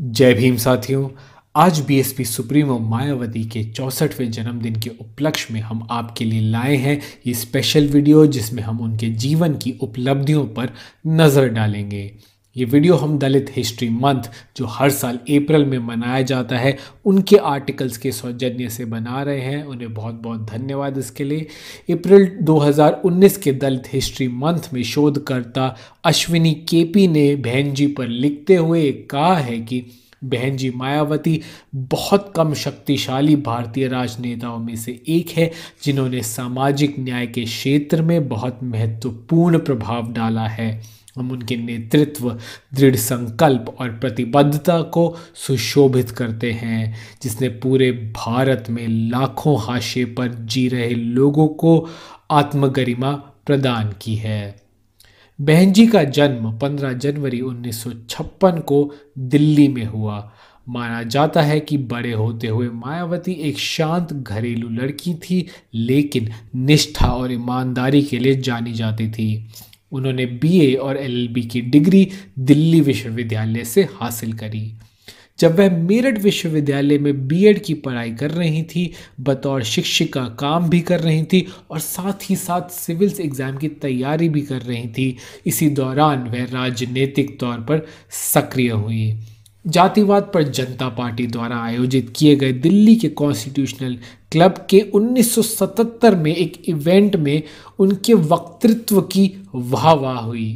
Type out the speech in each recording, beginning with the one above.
जय भीम साथियों आज बीएसपी सुप्रीमो मायावती के चौसठवें जन्मदिन के उपलक्ष्य में हम आपके लिए लाए हैं ये स्पेशल वीडियो जिसमें हम उनके जीवन की उपलब्धियों पर नज़र डालेंगे ये वीडियो हम दलित हिस्ट्री मंथ जो हर साल अप्रैल में मनाया जाता है उनके आर्टिकल्स के सौजन्य से बना रहे हैं उन्हें बहुत बहुत धन्यवाद इसके लिए अप्रैल 2019 के दलित हिस्ट्री मंथ में शोधकर्ता अश्विनी केपी ने बहन जी पर लिखते हुए कहा है कि बहन जी मायावती बहुत कम शक्तिशाली भारतीय राजनेताओं में से एक है जिन्होंने सामाजिक न्याय के क्षेत्र में बहुत महत्वपूर्ण प्रभाव डाला है हम उनके नेतृत्व दृढ़ संकल्प और प्रतिबद्धता को सुशोभित करते हैं जिसने पूरे भारत में लाखों हाशे पर जी रहे लोगों को आत्मगरिमा प्रदान की है बहन जी का जन्म 15 जनवरी 1956 को दिल्ली में हुआ माना जाता है कि बड़े होते हुए मायावती एक शांत घरेलू लड़की थी लेकिन निष्ठा और ईमानदारी के लिए जानी जाती थी उन्होंने बीए और एलएलबी की डिग्री दिल्ली विश्वविद्यालय से हासिल करी जब वह मेरठ विश्वविद्यालय में बीएड की पढ़ाई कर रही थी बतौर शिक्षिका काम भी कर रही थी और साथ ही साथ सिविल्स एग्ज़ाम की तैयारी भी कर रही थी इसी दौरान वह राजनीतिक तौर पर सक्रिय हुई जातिवाद पर जनता पार्टी द्वारा आयोजित किए गए दिल्ली के कॉन्स्टिट्यूशनल क्लब के 1977 में एक इवेंट में उनके वक्तृत्व की वाह वाह हुई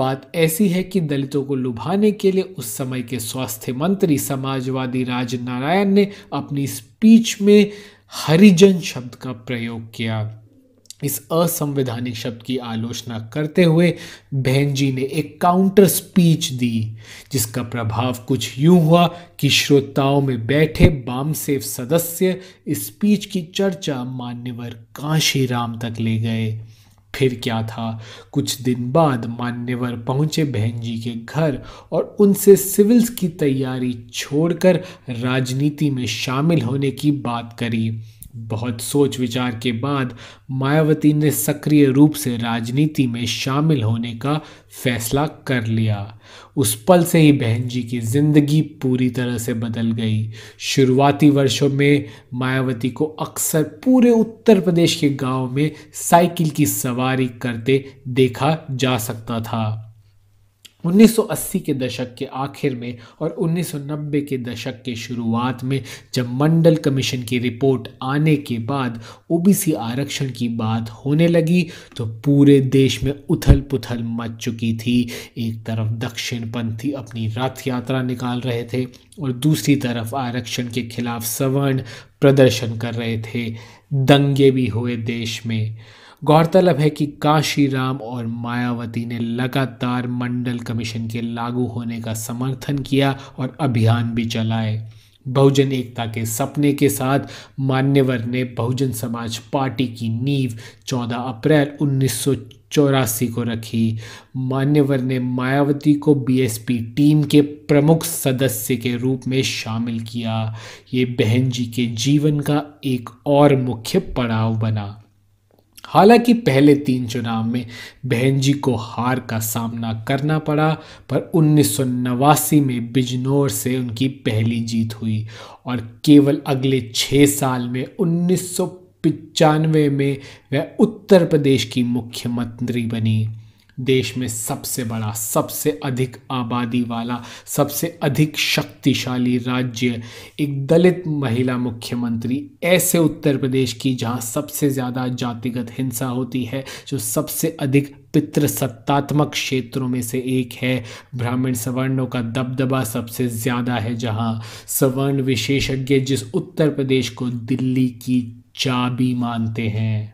बात ऐसी है कि दलितों को लुभाने के लिए उस समय के स्वास्थ्य मंत्री समाजवादी राज नारायण ने अपनी स्पीच में हरिजन शब्द का प्रयोग किया इस असंवैधानिक शब्द की आलोचना करते हुए बहन जी ने एक काउंटर स्पीच दी जिसका प्रभाव कुछ यूं हुआ कि श्रोताओं में बैठे बामसेव सदस्य इस स्पीच की चर्चा मान्यवर कांशीराम तक ले गए फिर क्या था कुछ दिन बाद मान्यवर पहुंचे बहन जी के घर और उनसे सिविल्स की तैयारी छोड़कर राजनीति में शामिल होने की बात करी बहुत सोच विचार के बाद मायावती ने सक्रिय रूप से राजनीति में शामिल होने का फैसला कर लिया उस पल से ही बहन जी की ज़िंदगी पूरी तरह से बदल गई शुरुआती वर्षों में मायावती को अक्सर पूरे उत्तर प्रदेश के गांव में साइकिल की सवारी करते देखा जा सकता था 1980 के दशक के आखिर में और 1990 के दशक के शुरुआत में जब मंडल कमीशन की रिपोर्ट आने के बाद ओबीसी आरक्षण की बात होने लगी तो पूरे देश में उथल पुथल मच चुकी थी एक तरफ दक्षिणपंथी अपनी रथ यात्रा निकाल रहे थे और दूसरी तरफ आरक्षण के खिलाफ सवर्ण प्रदर्शन कर रहे थे दंगे भी हुए देश में गौरतलब है कि काशी राम और मायावती ने लगातार मंडल कमीशन के लागू होने का समर्थन किया और अभियान भी चलाए बहुजन एकता के सपने के साथ मान्यवर ने बहुजन समाज पार्टी की नींव 14 अप्रैल उन्नीस चौरासी को रखी मान्यवर ने मायावती को बीएसपी टीम के प्रमुख सदस्य के रूप में शामिल किया ये बहन जी के जीवन का एक और मुख्य पड़ाव बना हालांकि पहले तीन चुनाव में बहन जी को हार का सामना करना पड़ा पर उन्नीस में बिजनौर से उनकी पहली जीत हुई और केवल अगले छः साल में उन्नीस में वह उत्तर प्रदेश की मुख्यमंत्री बनी देश में सबसे बड़ा सबसे अधिक आबादी वाला सबसे अधिक शक्तिशाली राज्य एक दलित महिला मुख्यमंत्री ऐसे उत्तर प्रदेश की जहां सबसे ज़्यादा जातिगत हिंसा होती है जो सबसे अधिक पितृसत्तात्मक क्षेत्रों में से एक है ब्राह्मण सवर्णों का दबदबा सबसे ज़्यादा है जहां सवर्ण विशेषज्ञ जिस उत्तर प्रदेश को दिल्ली की चाबी मानते हैं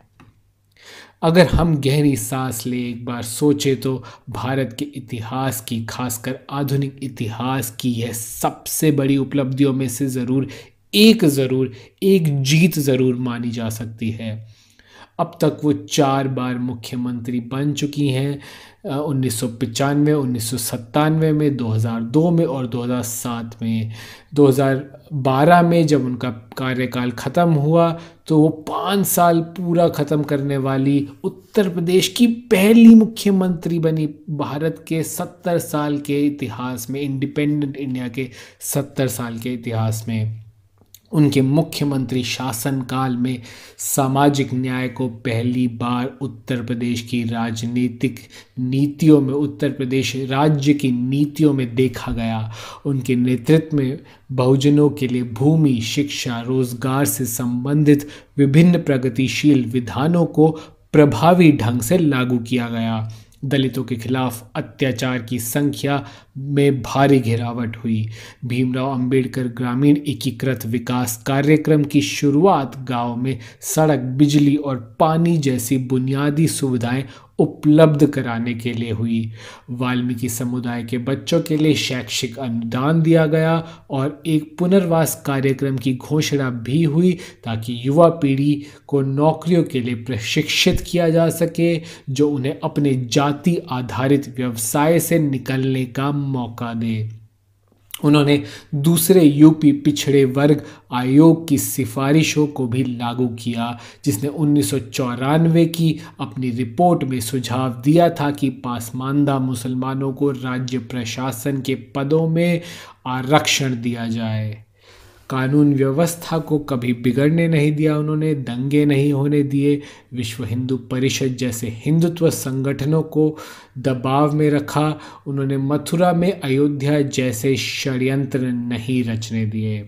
अगर हम गहरी सांस लें एक बार सोचें तो भारत के इतिहास की खासकर आधुनिक इतिहास की यह सबसे बड़ी उपलब्धियों में से ज़रूर एक ज़रूर एक जीत ज़रूर मानी जा सकती है अब तक वो चार बार मुख्यमंत्री बन चुकी हैं उन्नीस सौ पचानवे उन्नीस सौ सत्तानवे में 2002 में और 2007 में 2012 में जब उनका कार्यकाल ख़त्म हुआ तो वो पाँच साल पूरा ख़त्म करने वाली उत्तर प्रदेश की पहली मुख्यमंत्री बनी भारत के सत्तर साल के इतिहास में इंडिपेंडेंट इंडिया के सत्तर साल के इतिहास में उनके मुख्यमंत्री शासनकाल में सामाजिक न्याय को पहली बार उत्तर प्रदेश की राजनीतिक नीतियों में उत्तर प्रदेश राज्य की नीतियों में देखा गया उनके नेतृत्व में बहुजनों के लिए भूमि शिक्षा रोजगार से संबंधित विभिन्न प्रगतिशील विधानों को प्रभावी ढंग से लागू किया गया दलितों के खिलाफ अत्याचार की संख्या में भारी गिरावट हुई भीमराव अंबेडकर ग्रामीण एकीकृत विकास कार्यक्रम की शुरुआत गांव में सड़क बिजली और पानी जैसी बुनियादी सुविधाएं उपलब्ध कराने के लिए हुई वाल्मीकि समुदाय के बच्चों के लिए शैक्षिक अनुदान दिया गया और एक पुनर्वास कार्यक्रम की घोषणा भी हुई ताकि युवा पीढ़ी को नौकरियों के लिए प्रशिक्षित किया जा सके जो उन्हें अपने जाति आधारित व्यवसाय से निकलने का मौका दे उन्होंने दूसरे यूपी पिछड़े वर्ग आयोग की सिफारिशों को भी लागू किया जिसने उन्नीस की अपनी रिपोर्ट में सुझाव दिया था कि पासमानदा मुसलमानों को राज्य प्रशासन के पदों में आरक्षण दिया जाए कानून व्यवस्था को कभी बिगड़ने नहीं दिया उन्होंने दंगे नहीं होने दिए विश्व हिंदू परिषद जैसे हिंदुत्व संगठनों को दबाव में रखा उन्होंने मथुरा में अयोध्या जैसे षड्यंत्र नहीं रचने दिए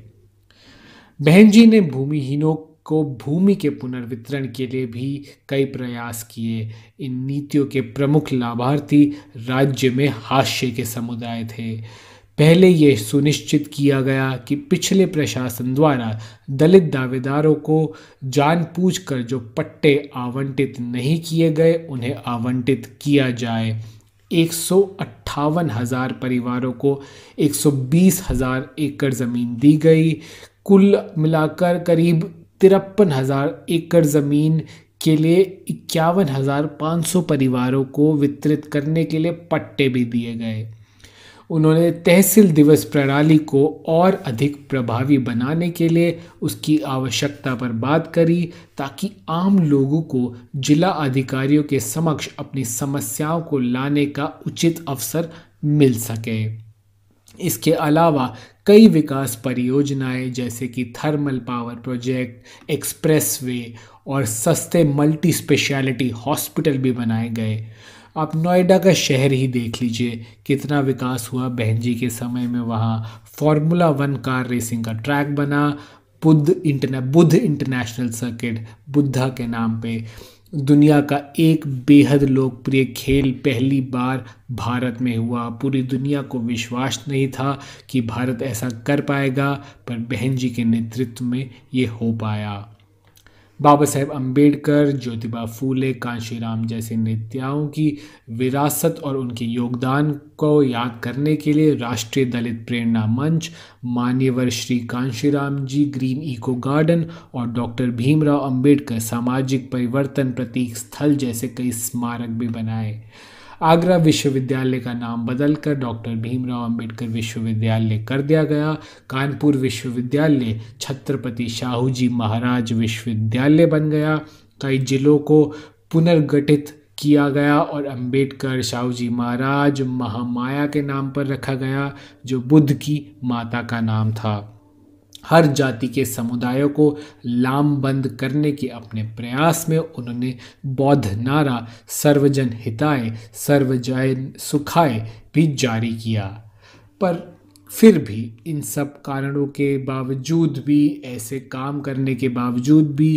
बहन जी ने भूमिहीनों को भूमि के पुनर्वितरण के लिए भी कई प्रयास किए इन नीतियों के प्रमुख लाभार्थी राज्य में हास्य के समुदाय थे पहले ये सुनिश्चित किया गया कि पिछले प्रशासन द्वारा दलित दावेदारों को जानबूझकर जो पट्टे आवंटित नहीं किए गए उन्हें आवंटित किया जाए एक हज़ार परिवारों को एक हज़ार एकड़ ज़मीन दी गई कुल मिलाकर करीब तिरपन हज़ार एकड़ ज़मीन के लिए इक्यावन हज़ार पाँच सौ परिवारों को वितरित करने के लिए पट्टे भी दिए गए उन्होंने तहसील दिवस प्रणाली को और अधिक प्रभावी बनाने के लिए उसकी आवश्यकता पर बात करी ताकि आम लोगों को जिला अधिकारियों के समक्ष अपनी समस्याओं को लाने का उचित अवसर मिल सके इसके अलावा कई विकास परियोजनाएं जैसे कि थर्मल पावर प्रोजेक्ट एक्सप्रेसवे और सस्ते मल्टी स्पेशलिटी हॉस्पिटल भी बनाए गए आप नोएडा का शहर ही देख लीजिए कितना विकास हुआ बहन जी के समय में वहाँ फार्मूला वन कार रेसिंग का ट्रैक बना Buddh international Buddh international circuit Buddha के नाम पे दुनिया का एक बेहद लोकप्रिय खेल पहली बार भारत में हुआ पूरी दुनिया को विश्वास नहीं था कि भारत ऐसा कर पाएगा पर बहन जी के नेतृत्व में ये हो पाया बाबा साहेब अम्बेडकर ज्योतिबा फूले कांशीराम जैसे नेताओं की विरासत और उनके योगदान को याद करने के लिए राष्ट्रीय दलित प्रेरणा मंच मान्यवर Shri Kanshiram ji green eco garden और डॉक्टर भीमराव अंबेडकर सामाजिक परिवर्तन प्रतीक स्थल जैसे कई स्मारक भी बनाए आगरा विश्वविद्यालय का नाम बदलकर डॉक्टर भीमराव अंबेडकर विश्वविद्यालय कर दिया गया कानपुर विश्वविद्यालय छत्रपति शाहू जी महाराज विश्वविद्यालय बन गया कई जिलों को पुनर्गठित किया गया और अंबेडकर शाहू जी महाराज महामाया के नाम पर रखा गया जो बुद्ध की माता का नाम था हर जाति के समुदायों को लामबंद करने के अपने प्रयास में उन्होंने बौद्ध नारा सर्वजन हिताय सर्वजन सुखाय भी जारी किया पर फिर भी इन सब कारणों के बावजूद भी ऐसे काम करने के बावजूद भी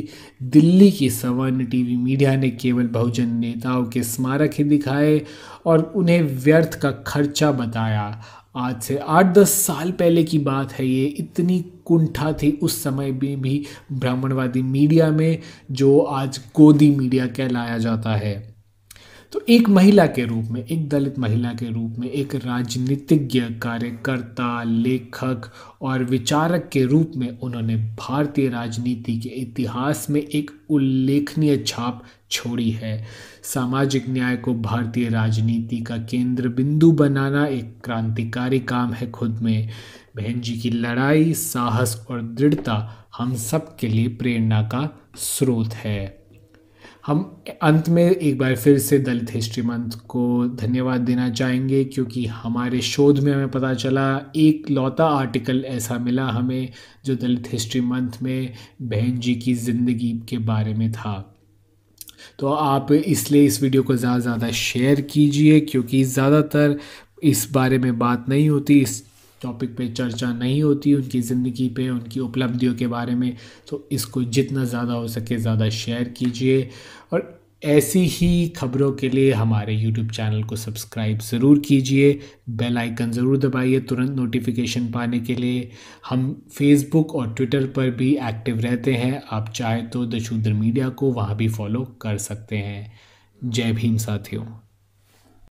दिल्ली की सवर्ण टीवी मीडिया ने केवल बहुजन नेताओं के स्मारक ही दिखाए और उन्हें व्यर्थ का खर्चा बताया आज से आठ दस साल पहले की बात है ये इतनी कुंठा थी उस समय में भी ब्राह्मणवादी मीडिया में जो आज गोदी मीडिया कहलाया जाता है तो एक महिला के रूप में एक दलित महिला के रूप में एक राजनीतिज्ञ कार्यकर्ता लेखक और विचारक के रूप में उन्होंने भारतीय राजनीति के इतिहास में एक उल्लेखनीय छाप छोड़ी है सामाजिक न्याय को भारतीय राजनीति का केंद्र बिंदु बनाना एक क्रांतिकारी काम है खुद में बहन जी की लड़ाई साहस और दृढ़ता हम सब के लिए प्रेरणा का स्रोत है हम अंत में एक बार फिर से दलित हिस्ट्री मंथ को धन्यवाद देना चाहेंगे क्योंकि हमारे शोध में हमें पता चला एक लौता आर्टिकल ऐसा मिला हमें जो दलित हिस्ट्री मंथ में बहन जी की ज़िंदगी के बारे में था तो आप इसलिए इस वीडियो को ज़्यादा से ज़्यादा शेयर कीजिए क्योंकि ज़्यादातर इस बारे में बात नहीं होती इस टॉपिक पे चर्चा नहीं होती उनकी ज़िंदगी पे उनकी उपलब्धियों के बारे में तो इसको जितना ज़्यादा हो सके ज़्यादा शेयर कीजिए और ऐसी ही खबरों के लिए हमारे YouTube चैनल को सब्सक्राइब ज़रूर कीजिए बेल आइकन ज़रूर दबाइए तुरंत नोटिफिकेशन पाने के लिए हम Facebook और Twitter पर भी एक्टिव रहते हैं आप चाहे तो द शूद्र मीडिया को वहाँ भी फॉलो कर सकते हैं जय भीम साथियों